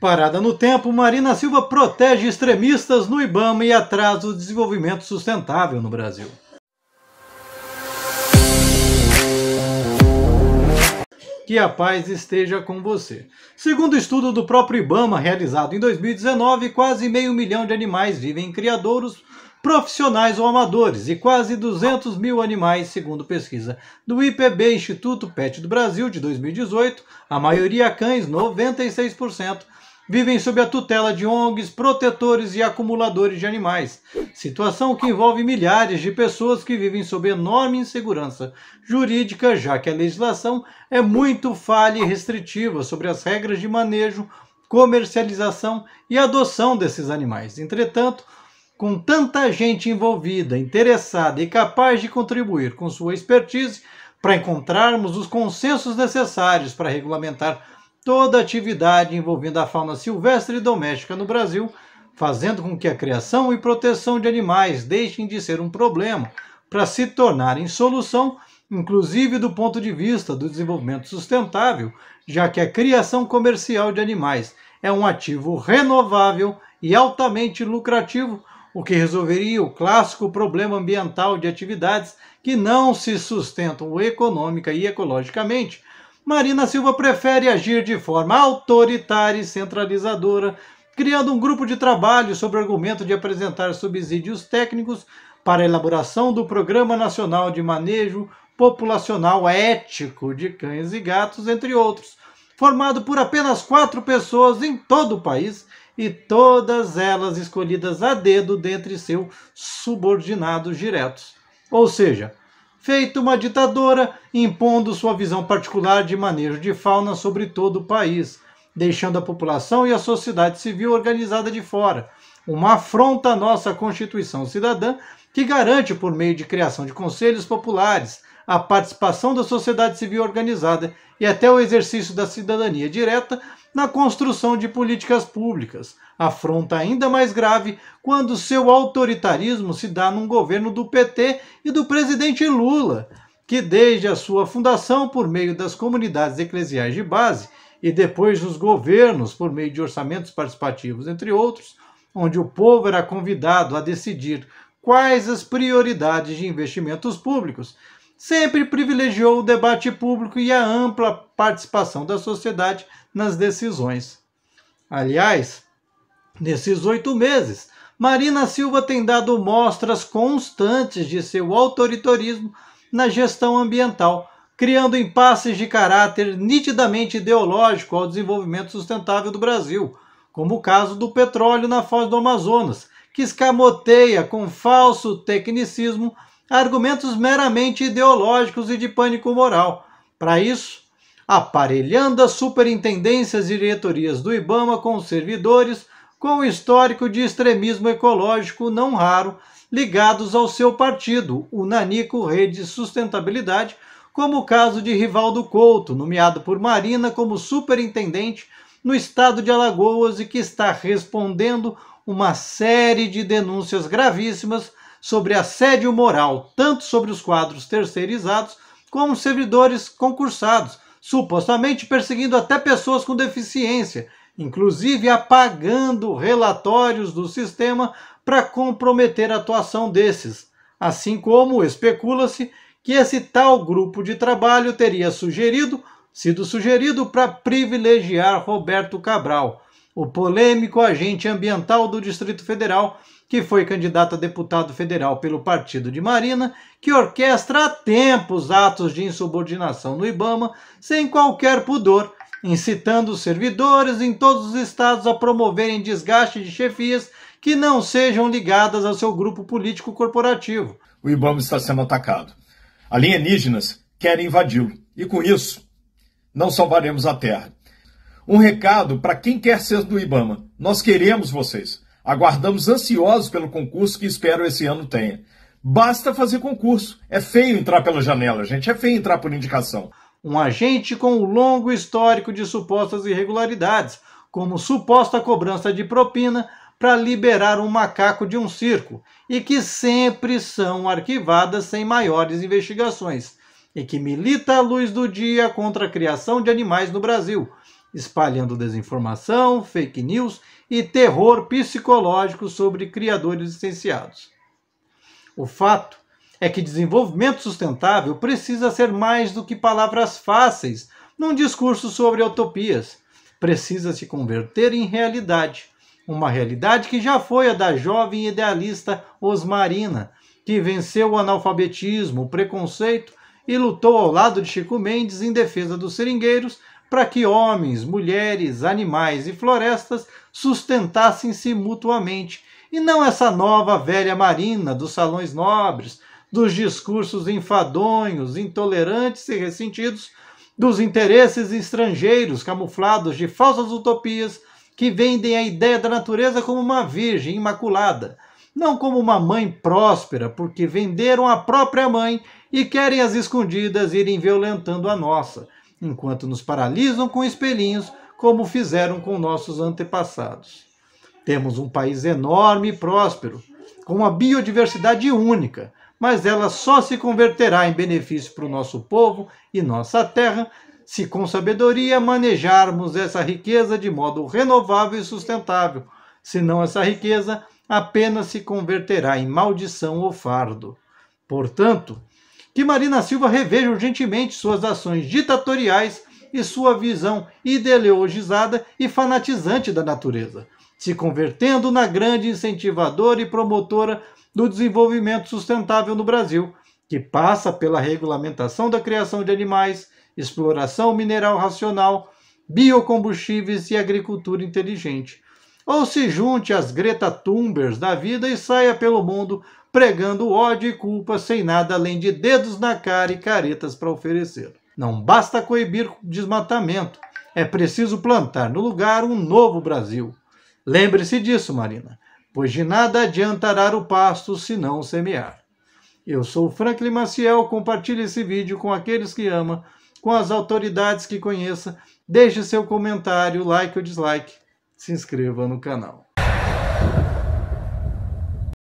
Parada no tempo, Marina Silva protege extremistas no Ibama e atrasa o desenvolvimento sustentável no Brasil. Que a paz esteja com você. Segundo estudo do próprio Ibama, realizado em 2019, quase meio milhão de animais vivem em criadouros profissionais ou amadores e quase 200 mil animais, segundo pesquisa do IPB, Instituto Pet do Brasil, de 2018, a maioria cães, 96%, vivem sob a tutela de ONGs, protetores e acumuladores de animais, situação que envolve milhares de pessoas que vivem sob enorme insegurança jurídica, já que a legislação é muito falha e restritiva sobre as regras de manejo, comercialização e adoção desses animais. Entretanto, com tanta gente envolvida, interessada e capaz de contribuir com sua expertise para encontrarmos os consensos necessários para regulamentar toda atividade envolvendo a fauna silvestre e doméstica no Brasil, fazendo com que a criação e proteção de animais deixem de ser um problema para se tornarem solução, inclusive do ponto de vista do desenvolvimento sustentável, já que a criação comercial de animais é um ativo renovável e altamente lucrativo, o que resolveria o clássico problema ambiental de atividades que não se sustentam econômica e ecologicamente, Marina Silva prefere agir de forma autoritária e centralizadora, criando um grupo de trabalho sobre o argumento de apresentar subsídios técnicos para a elaboração do Programa Nacional de Manejo Populacional Ético de Cães e Gatos, entre outros, formado por apenas quatro pessoas em todo o país e todas elas escolhidas a dedo dentre seus subordinados diretos. Ou seja, feito uma ditadora, impondo sua visão particular de manejo de fauna sobre todo o país, deixando a população e a sociedade civil organizada de fora. Uma afronta à nossa Constituição cidadã, que garante, por meio de criação de conselhos populares, a participação da sociedade civil organizada e até o exercício da cidadania direta na construção de políticas públicas, afronta ainda mais grave quando seu autoritarismo se dá num governo do PT e do presidente Lula, que desde a sua fundação por meio das comunidades eclesiais de base e depois dos governos por meio de orçamentos participativos, entre outros, onde o povo era convidado a decidir quais as prioridades de investimentos públicos, sempre privilegiou o debate público e a ampla participação da sociedade nas decisões. Aliás, nesses oito meses, Marina Silva tem dado mostras constantes de seu autoritarismo na gestão ambiental, criando impasses de caráter nitidamente ideológico ao desenvolvimento sustentável do Brasil, como o caso do petróleo na Foz do Amazonas, que escamoteia com falso tecnicismo argumentos meramente ideológicos e de pânico moral. Para isso, aparelhando as superintendências e diretorias do IBAMA com servidores com histórico de extremismo ecológico não raro ligados ao seu partido, o Nanico Rede Sustentabilidade, como o caso de Rivaldo Couto, nomeado por Marina como superintendente no estado de Alagoas e que está respondendo uma série de denúncias gravíssimas sobre assédio moral, tanto sobre os quadros terceirizados como servidores concursados, supostamente perseguindo até pessoas com deficiência, inclusive apagando relatórios do sistema para comprometer a atuação desses. Assim como especula-se que esse tal grupo de trabalho teria sugerido, sido sugerido para privilegiar Roberto Cabral o polêmico agente ambiental do Distrito Federal, que foi candidato a deputado federal pelo partido de Marina, que orquestra há tempos atos de insubordinação no Ibama sem qualquer pudor, incitando servidores em todos os estados a promoverem desgaste de chefias que não sejam ligadas ao seu grupo político corporativo. O Ibama está sendo atacado. Alienígenas querem invadi-lo e, com isso, não salvaremos a Terra. Um recado para quem quer ser do Ibama: nós queremos vocês. Aguardamos ansiosos pelo concurso que espero esse ano tenha. Basta fazer concurso. É feio entrar pela janela, gente. É feio entrar por indicação. Um agente com um longo histórico de supostas irregularidades, como suposta cobrança de propina para liberar um macaco de um circo, e que sempre são arquivadas sem maiores investigações, e que milita à luz do dia contra a criação de animais no Brasil, espalhando desinformação, fake news e terror psicológico sobre criadores licenciados. O fato é que desenvolvimento sustentável precisa ser mais do que palavras fáceis num discurso sobre utopias. Precisa se converter em realidade. Uma realidade que já foi a da jovem idealista Osmarina, que venceu o analfabetismo, o preconceito e lutou ao lado de Chico Mendes em defesa dos seringueiros para que homens, mulheres, animais e florestas sustentassem-se mutuamente, e não essa nova velha marina dos salões nobres, dos discursos enfadonhos, intolerantes e ressentidos, dos interesses estrangeiros camuflados de falsas utopias que vendem a ideia da natureza como uma virgem imaculada, não como uma mãe próspera, porque venderam a própria mãe e querem as escondidas irem violentando a nossa enquanto nos paralisam com espelhinhos, como fizeram com nossos antepassados. Temos um país enorme e próspero, com uma biodiversidade única, mas ela só se converterá em benefício para o nosso povo e nossa terra se com sabedoria manejarmos essa riqueza de modo renovável e sustentável, senão essa riqueza apenas se converterá em maldição ou fardo. Portanto, que Marina Silva reveja urgentemente suas ações ditatoriais e sua visão ideologizada e fanatizante da natureza, se convertendo na grande incentivadora e promotora do desenvolvimento sustentável no Brasil, que passa pela regulamentação da criação de animais, exploração mineral racional, biocombustíveis e agricultura inteligente. Ou se junte às Greta Thunberg da vida e saia pelo mundo pregando ódio e culpa sem nada além de dedos na cara e caretas para oferecer. Não basta coibir desmatamento, é preciso plantar no lugar um novo Brasil. Lembre-se disso, Marina, pois de nada adiantará o pasto se não semear. Eu sou Franklin Maciel, compartilhe esse vídeo com aqueles que ama, com as autoridades que conheça, deixe seu comentário, like ou dislike, se inscreva no canal.